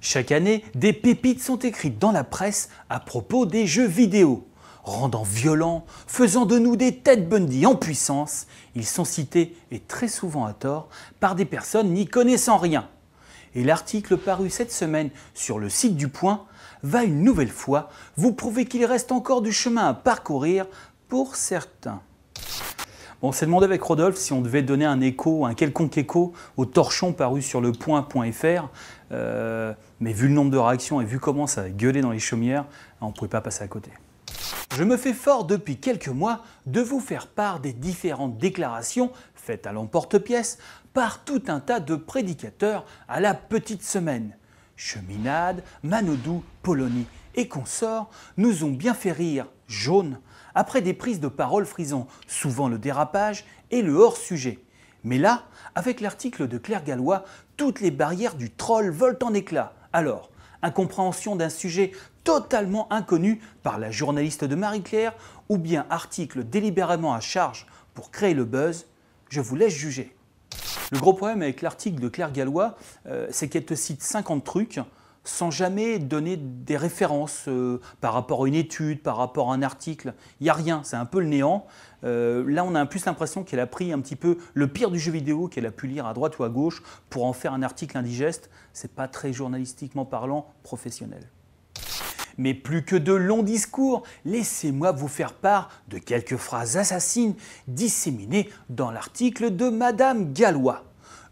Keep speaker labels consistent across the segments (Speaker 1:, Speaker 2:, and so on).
Speaker 1: Chaque année, des pépites sont écrites dans la presse à propos des jeux vidéo. Rendant violents, faisant de nous des Ted Bundy en puissance, ils sont cités, et très souvent à tort, par des personnes n'y connaissant rien. Et l'article paru cette semaine sur le site du Point va une nouvelle fois vous prouver qu'il reste encore du chemin à parcourir pour certains. On s'est demandé avec Rodolphe si on devait donner un écho, un quelconque écho au torchon paru sur le point.fr. Euh, mais vu le nombre de réactions et vu comment ça a gueulé dans les chaumières, on ne pouvait pas passer à côté. Je me fais fort depuis quelques mois de vous faire part des différentes déclarations faites à l'emporte-pièce par tout un tas de prédicateurs à la petite semaine. Cheminade, Manodou, Polonie et consorts nous ont bien fait rire, jaune, après des prises de parole frisant souvent le dérapage et le hors-sujet. Mais là, avec l'article de Claire Gallois, toutes les barrières du troll volent en éclats. Alors, incompréhension d'un sujet totalement inconnu par la journaliste de Marie-Claire, ou bien article délibérément à charge pour créer le buzz, je vous laisse juger. Le gros problème avec l'article de Claire Gallois, euh, c'est qu'elle te cite 50 trucs, sans jamais donner des références euh, par rapport à une étude, par rapport à un article. Il n'y a rien, c'est un peu le néant. Euh, là, on a plus l'impression qu'elle a pris un petit peu le pire du jeu vidéo qu'elle a pu lire à droite ou à gauche pour en faire un article indigeste. C'est pas très journalistiquement parlant professionnel. Mais plus que de longs discours, laissez-moi vous faire part de quelques phrases assassines disséminées dans l'article de Madame Galois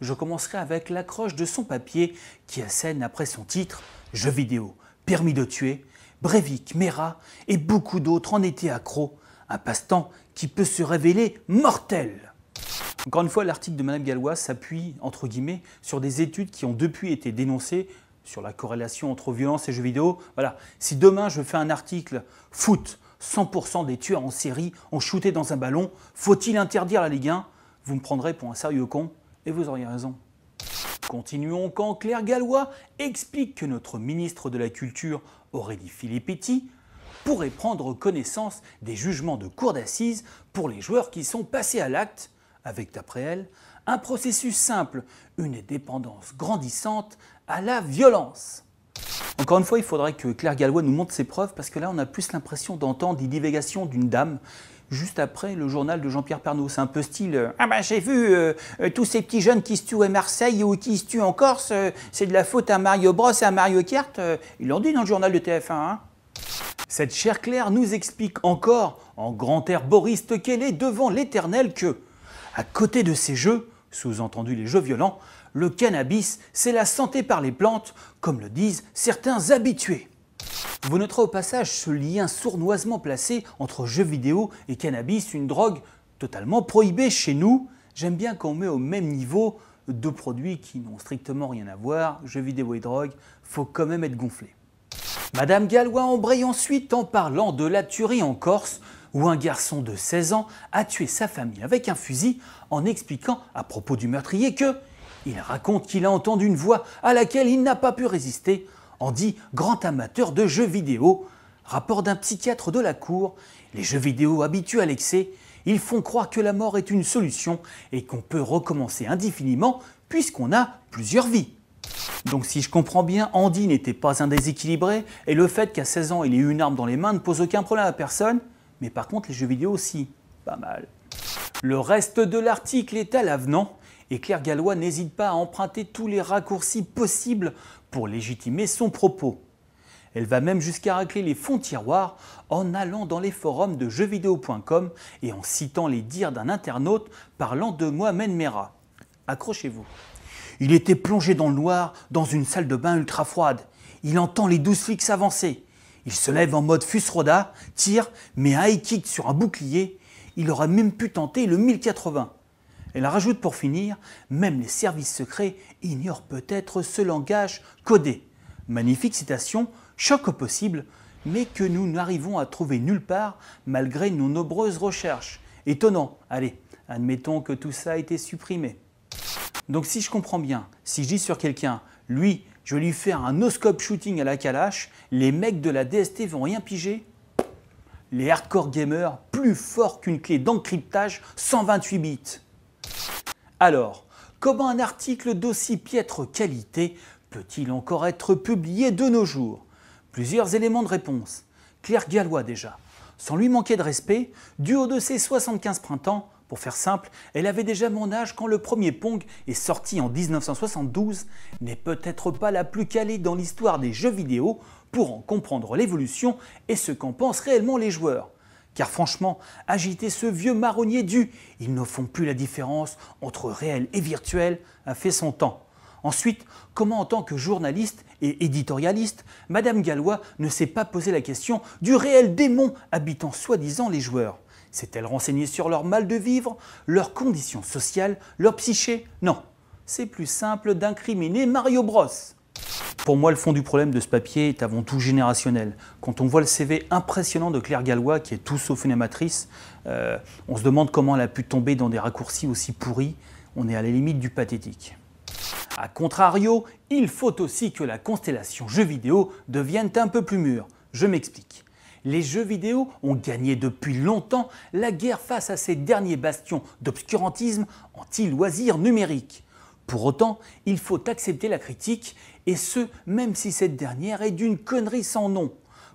Speaker 1: je commencerai avec l'accroche de son papier qui assène après son titre Jeux vidéo, permis de tuer, Breivik, Mera et beaucoup d'autres en étaient accros, un passe-temps qui peut se révéler mortel. Encore une fois, l'article de Madame Galois s'appuie, entre guillemets, sur des études qui ont depuis été dénoncées sur la corrélation entre violence et jeux vidéo. Voilà, si demain je fais un article foot, 100% des tueurs en série ont shooté dans un ballon, faut-il interdire la Ligue 1 Vous me prendrez pour un sérieux con et vous auriez raison. Continuons quand Claire Gallois explique que notre ministre de la Culture, Aurélie Filippetti, pourrait prendre connaissance des jugements de cour d'assises pour les joueurs qui sont passés à l'acte, avec d'après elle, un processus simple, une dépendance grandissante à la violence. Encore une fois, il faudrait que Claire Gallois nous montre ses preuves parce que là, on a plus l'impression d'entendre des divagations d'une dame juste après le journal de Jean-Pierre Pernod, C'est un peu style euh, Ah ben j'ai vu euh, euh, tous ces petits jeunes qui se tuent à Marseille ou qui se tuent en Corse, c'est de la faute à Mario Bros et à Mario Kart. il l'ont dit dans le journal de TF1. Hein. Cette chère Claire nous explique encore, en grand air boriste qu'elle est devant l'éternel, que, à côté de ces jeux, sous-entendu les jeux violents, le cannabis, c'est la santé par les plantes, comme le disent certains habitués. Vous noterez au passage ce lien sournoisement placé entre jeux vidéo et cannabis, une drogue totalement prohibée chez nous. J'aime bien qu'on met au même niveau deux produits qui n'ont strictement rien à voir, jeux vidéo et drogue, faut quand même être gonflé. Madame Galois embraye ensuite en parlant de la tuerie en Corse, où un garçon de 16 ans a tué sa famille avec un fusil en expliquant à propos du meurtrier que il raconte qu'il a entendu une voix à laquelle il n'a pas pu résister Andy, grand amateur de jeux vidéo. Rapport d'un psychiatre de la cour, les jeux vidéo habitués à l'excès, ils font croire que la mort est une solution et qu'on peut recommencer indéfiniment puisqu'on a plusieurs vies. Donc si je comprends bien, Andy n'était pas un déséquilibré et le fait qu'à 16 ans il ait eu une arme dans les mains ne pose aucun problème à personne, mais par contre les jeux vidéo aussi, pas mal. Le reste de l'article est à l'avenant et Claire Gallois n'hésite pas à emprunter tous les raccourcis possibles pour légitimer son propos. Elle va même jusqu'à racler les fonds tiroirs en allant dans les forums de jeuxvideo.com et en citant les dires d'un internaute parlant de Mohamed Mera. Accrochez-vous. Il était plongé dans le noir dans une salle de bain ultra froide. Il entend les douze flics avancer. Il se lève en mode fusroda, tire, met un high kick sur un bouclier. Il aurait même pu tenter le 1080. Elle rajoute pour finir, même les services secrets ignorent peut-être ce langage codé. Magnifique citation, choc au possible, mais que nous n'arrivons à trouver nulle part malgré nos nombreuses recherches. Étonnant, allez, admettons que tout ça a été supprimé. Donc si je comprends bien, si je dis sur quelqu'un, lui, je vais lui faire un no-scope shooting à la calache, les mecs de la DST vont rien piger Les hardcore gamers, plus forts qu'une clé d'encryptage 128 bits alors, comment un article d'aussi piètre qualité peut-il encore être publié de nos jours Plusieurs éléments de réponse. Claire Gallois déjà. Sans lui manquer de respect, du haut de ses 75 printemps, pour faire simple, elle avait déjà mon âge quand le premier Pong est sorti en 1972, n'est peut-être pas la plus calée dans l'histoire des jeux vidéo pour en comprendre l'évolution et ce qu'en pensent réellement les joueurs. Car franchement, agiter ce vieux marronnier du « ils ne font plus la différence entre réel et virtuel » a fait son temps. Ensuite, comment en tant que journaliste et éditorialiste, Madame Gallois ne s'est pas posé la question du réel démon habitant soi-disant les joueurs S'est-elle renseignée sur leur mal de vivre, leurs conditions sociales, leur psyché Non, c'est plus simple d'incriminer Mario Bros. Pour moi, le fond du problème de ce papier est avant tout générationnel. Quand on voit le CV impressionnant de Claire Gallois, qui est tout sauf une amatrice, euh, on se demande comment elle a pu tomber dans des raccourcis aussi pourris. On est à la limite du pathétique. A contrario, il faut aussi que la constellation jeux vidéo devienne un peu plus mûre. Je m'explique. Les jeux vidéo ont gagné depuis longtemps la guerre face à ces derniers bastions d'obscurantisme anti-loisirs numériques. Pour autant, il faut accepter la critique et ce, même si cette dernière est d'une connerie sans nom.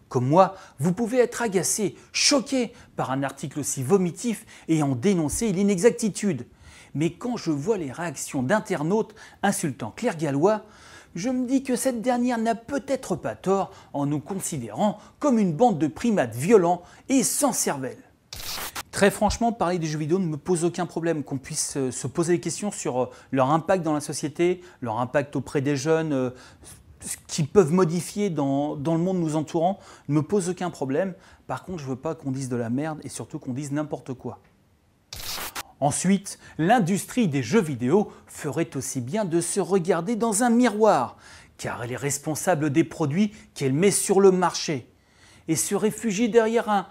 Speaker 1: Comme moi, vous pouvez être agacé, choqué par un article aussi vomitif et en dénoncer l'inexactitude. Mais quand je vois les réactions d'internautes insultant Claire Gallois, je me dis que cette dernière n'a peut-être pas tort en nous considérant comme une bande de primates violents et sans cervelle. Très franchement, parler des jeux vidéo ne me pose aucun problème. Qu'on puisse euh, se poser des questions sur euh, leur impact dans la société, leur impact auprès des jeunes, euh, ce qu'ils peuvent modifier dans, le monde nous entourant, ne me pose aucun problème. Par contre, je ne veux pas qu'on dise de la merde et surtout qu'on dise n'importe quoi. Ensuite, l'industrie des jeux vidéo ferait aussi bien de se regarder dans un miroir, car elle est responsable des produits qu'elle met sur le marché, et se réfugie derrière un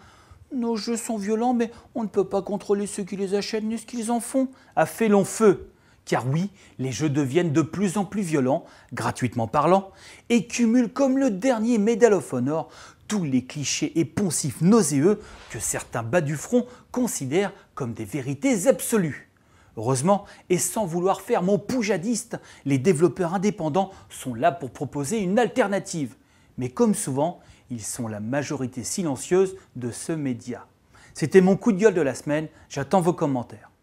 Speaker 1: nos jeux sont violents, mais on ne peut pas contrôler ceux qui les achètent ni ce qu'ils en font, a fait long feu. Car oui, les jeux deviennent de plus en plus violents, gratuitement parlant, et cumulent comme le dernier Medal of Honor tous les clichés et poncifs nauséeux que certains bas du front considèrent comme des vérités absolues. Heureusement, et sans vouloir faire mon poujadiste, les développeurs indépendants sont là pour proposer une alternative. Mais comme souvent, ils sont la majorité silencieuse de ce média. C'était mon coup de gueule de la semaine, j'attends vos commentaires.